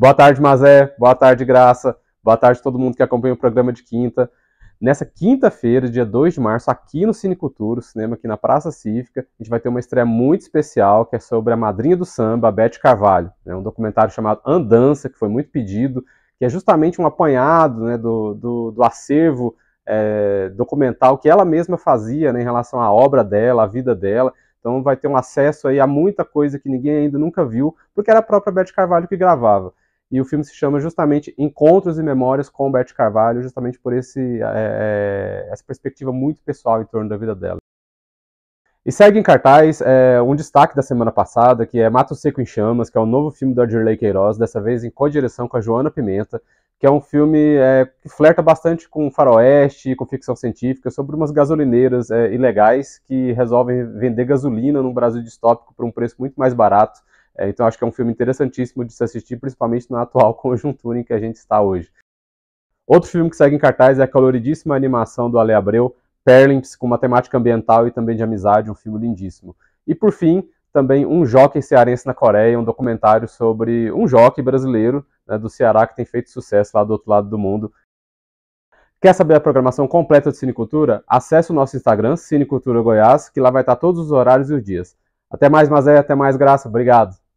Boa tarde, Mazé. Boa tarde, Graça. Boa tarde a todo mundo que acompanha o programa de quinta. Nessa quinta-feira, dia 2 de março, aqui no Cine Cultura, o cinema aqui na Praça Cívica, a gente vai ter uma estreia muito especial que é sobre a madrinha do samba, a Beth Carvalho. É um documentário chamado Andança, que foi muito pedido, que é justamente um apanhado né, do, do, do acervo é, documental que ela mesma fazia né, em relação à obra dela, à vida dela. Então vai ter um acesso aí a muita coisa que ninguém ainda nunca viu, porque era a própria Beth Carvalho que gravava. E o filme se chama justamente Encontros e Memórias com Bete Carvalho, justamente por esse, é, é, essa perspectiva muito pessoal em torno da vida dela. E segue em cartaz é, um destaque da semana passada, que é Mato Seco em Chamas, que é o um novo filme do Adirley Queiroz, dessa vez em co-direção com a Joana Pimenta, que é um filme é, que flerta bastante com faroeste, com ficção científica, sobre umas gasolineiras é, ilegais que resolvem vender gasolina num Brasil distópico por um preço muito mais barato é, então acho que é um filme interessantíssimo de se assistir, principalmente na atual conjuntura em que a gente está hoje. Outro filme que segue em cartaz é a coloridíssima animação do Ale Abreu, Perlimps, com uma temática ambiental e também de amizade, um filme lindíssimo. E por fim, também um jockey cearense na Coreia, um documentário sobre um jockey brasileiro né, do Ceará que tem feito sucesso lá do outro lado do mundo. Quer saber a programação completa de Cinecultura? Acesse o nosso Instagram, Cinecultura Goiás, que lá vai estar todos os horários e os dias. Até mais, Mazé, até mais, Graça. Obrigado.